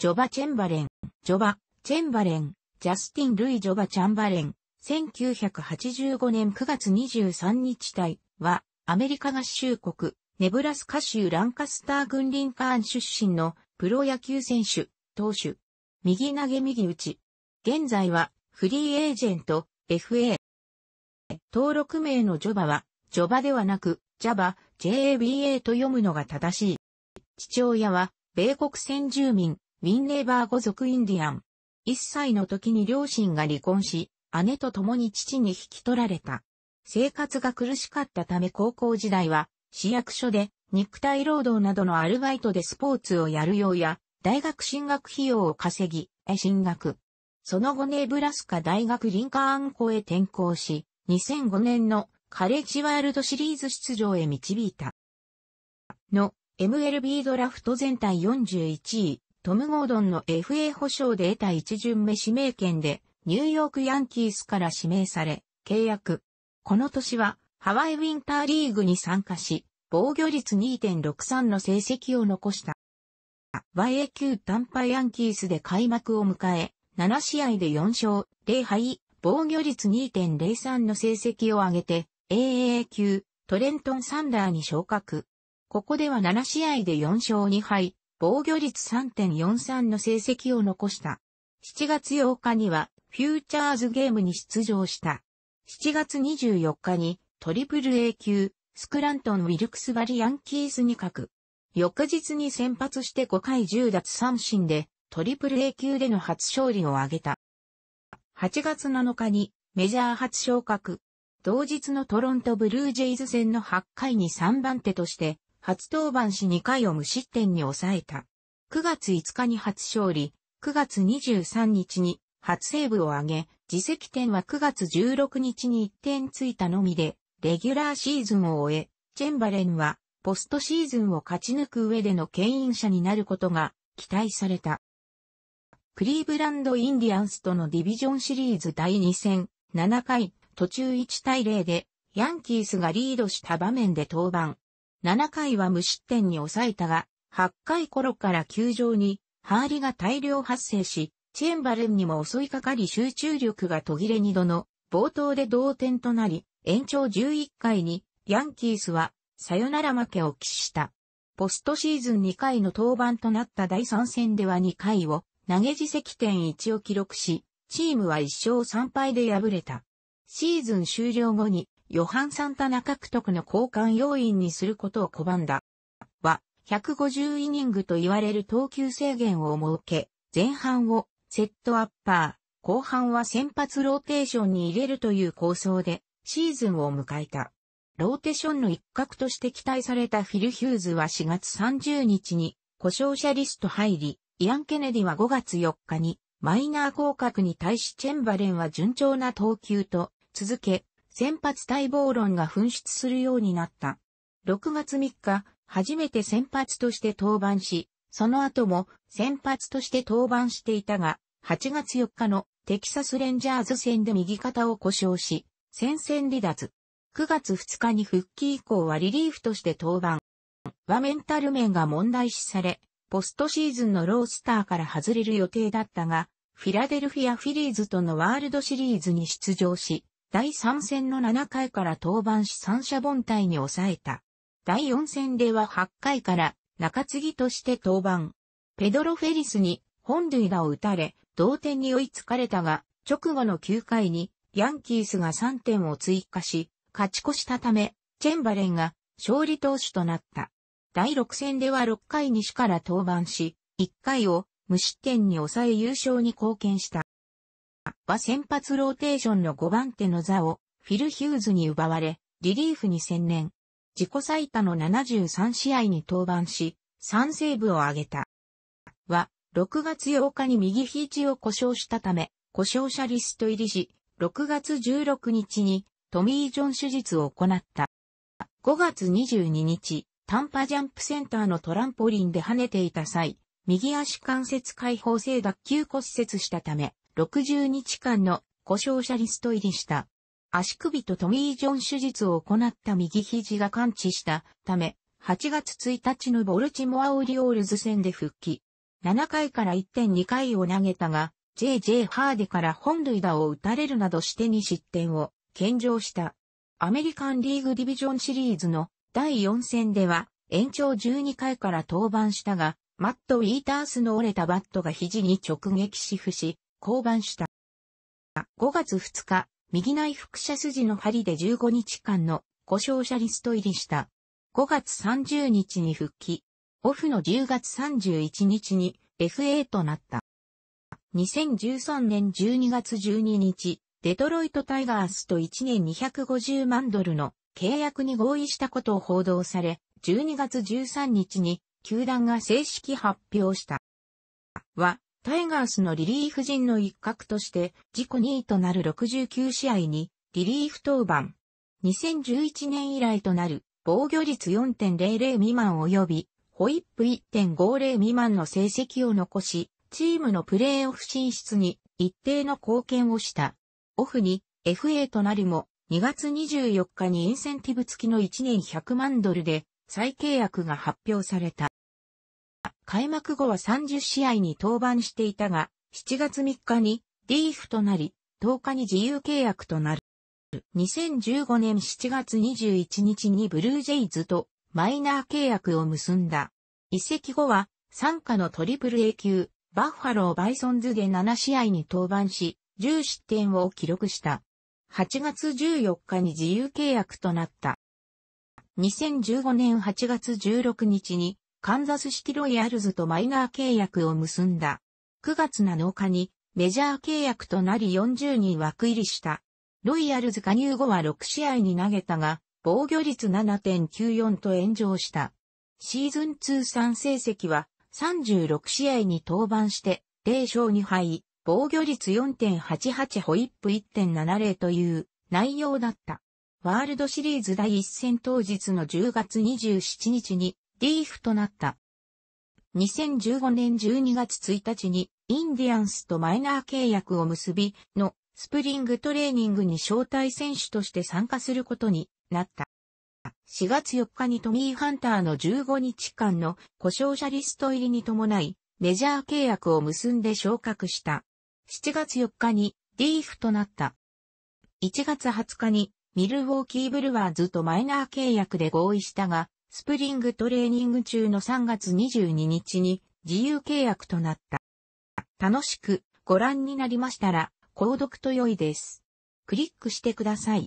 ジョバ・チェンバレン、ジョバ・チェンバレン、ジャスティン・ルイ・ジョバ・チャンバレン、1985年9月23日隊は、アメリカ合衆国、ネブラスカ州ランカスター軍林カーン出身のプロ野球選手、投手、右投げ右打ち。現在は、フリーエージェント、FA。登録名のジョバは、ジョバではなく、ジャバ、JABA と読むのが正しい。父親は、米国先住民、ウィンレーバー語族インディアン。1歳の時に両親が離婚し、姉と共に父に引き取られた。生活が苦しかったため高校時代は、市役所で肉体労働などのアルバイトでスポーツをやるようや、大学進学費用を稼ぎ、進学。その後ネブラスカ大学リンカーン校へ転校し、2005年のカレッジワールドシリーズ出場へ導いた。の、MLB ドラフト全体41位、トム・ゴードンの FA 保証で得た一巡目指名権で、ニューヨークヤンキースから指名され、契約。この年は、ハワイウィンターリーグに参加し、防御率2.63の成績を残した。YAQ 短波ヤンキースで開幕を迎え、7試合で4勝、0敗、防御率2.03の成績を上げて、AA 級、トレントンサンダーに昇格。ここでは7試合で4勝2敗、防御率3.43の成績を残した。7月8日にはフューチャーズゲームに出場した。7月24日にトリプル A 級スクラントン・ウィルクスバリ・ヤンキースにく。翌日に先発して5回10奪三振でトリプル A 級での初勝利を挙げた。8月7日にメジャー初昇格。同日のトロントブルージェイズ戦の8回に3番手として初登板し2回を無失点に抑えた。9月5日に初勝利、9月23日に初セーブを挙げ、自責点は9月16日に1点ついたのみで、レギュラーシーズンを終え、チェンバレンは、ポストシーズンを勝ち抜く上での牽引者になることが期待された。クリーブランド・インディアンスとのディビジョンシリーズ第2戦、7回、途中1対0で、ヤンキースがリードした場面で登板。7回は無失点に抑えたが、8回頃から球場に、ハーリが大量発生し、チェンバレンにも襲いかかり集中力が途切れ2度の冒頭で同点となり、延長11回にヤンキースはサヨナラ負けを喫した。ポストシーズン2回の登板となった第3戦では2回を投げ自責点1を記録し、チームは1勝3敗で敗れた。シーズン終了後にヨハン・サンタナ獲得の交換要因にすることを拒んだ。は、150イニングと言われる投球制限を設け、前半をセットアッパー、後半は先発ローテーションに入れるという構想でシーズンを迎えた。ローテーションの一角として期待されたフィル・ヒューズは4月30日に故障者リスト入り、イアン・ケネディは5月4日にマイナー降格に対しチェンバレンは順調な投球と続け、先発待望論が噴出するようになった。6月3日、初めて先発として登板し、その後も先発として登板していたが、8月4日のテキサスレンジャーズ戦で右肩を故障し、戦線離脱。9月2日に復帰以降はリリーフとして登板。はメンタル面が問題視され、ポストシーズンのロースターから外れる予定だったが、フィラデルフィア・フィリーズとのワールドシリーズに出場し、第3戦の7回から登板し三者凡退に抑えた。第4戦では8回から中継ぎとして登板。ペドロ・フェリスに本塁打を打たれ、同点に追いつかれたが、直後の9回にヤンキースが3点を追加し、勝ち越したため、チェンバレンが勝利投手となった。第6戦では6回西から登板し、1回を無失点に抑え優勝に貢献した。は先発ローテーションの5番手の座をフィル・ヒューズに奪われ、リリーフに専念。自己最多の73試合に登板し、3セーブを挙げた。は、6月8日に右肘を故障したため、故障者リスト入りし、6月16日にトミー・ジョン手術を行った。5月22日、タンパジャンプセンターのトランポリンで跳ねていた際、右足関節解放性脱臼骨折したため、60日間の故障者リスト入りした。足首とトミー・ジョン手術を行った右肘が完治したため、8月1日のボルチモア・オリオールズ戦で復帰。7回から1.2回を投げたが、JJ ハーデから本塁打を打たれるなどして2失点を献上した。アメリカンリーグディビジョンシリーズの第4戦では延長12回から登板したが、マット・ウィータースの折れたバットが肘に直撃し不死、降板した。5月2日、右内腹斜筋の針で15日間の故障者リスト入りした。5月30日に復帰。オフの10月31日に FA となった。2013年12月12日、デトロイトタイガースと1年250万ドルの契約に合意したことを報道され、12月13日に球団が正式発表した。は、タイガースのリリーフ陣の一角として自己2位となる69試合にリリーフ登板。2011年以来となる防御率4.00未満及びホイップ1.50未満の成績を残し、チームのプレーオフ進出に一定の貢献をした。オフに FA となるも2月24日にインセンティブ付きの1年100万ドルで再契約が発表された。開幕後は30試合に登板していたが、7月3日にリーフとなり、10日に自由契約となる。2015年7月21日にブルージェイズとマイナー契約を結んだ。移籍後は、参加のトリプル A 級、バッファローバイソンズで7試合に登板し、10失点を記録した。8月14日に自由契約となった。2015年8月16日にカンザスシティロイヤルズとマイナー契約を結んだ。9月7日にメジャー契約となり40人枠入りした。ロイヤルズ加入後は6試合に投げたが、防御率7.94と炎上した。シーズン通算成績は36試合に登板して0勝2敗、防御率4.88ホイップ1.70という内容だった。ワールドシリーズ第1戦当日の10月27日にリーフとなった。2015年12月1日にインディアンスとマイナー契約を結びのスプリングトレーニングに招待選手として参加することになった。4月4日にトミー・ハンターの15日間の故障者リスト入りに伴いメジャー契約を結んで昇格した。7月4日にリーフとなった。1月20日にミルウォーキー・ブルワーズとマイナー契約で合意したが、スプリングトレーニング中の3月22日に自由契約となった。楽しくご覧になりましたら、購読と良いです。クリックしてください。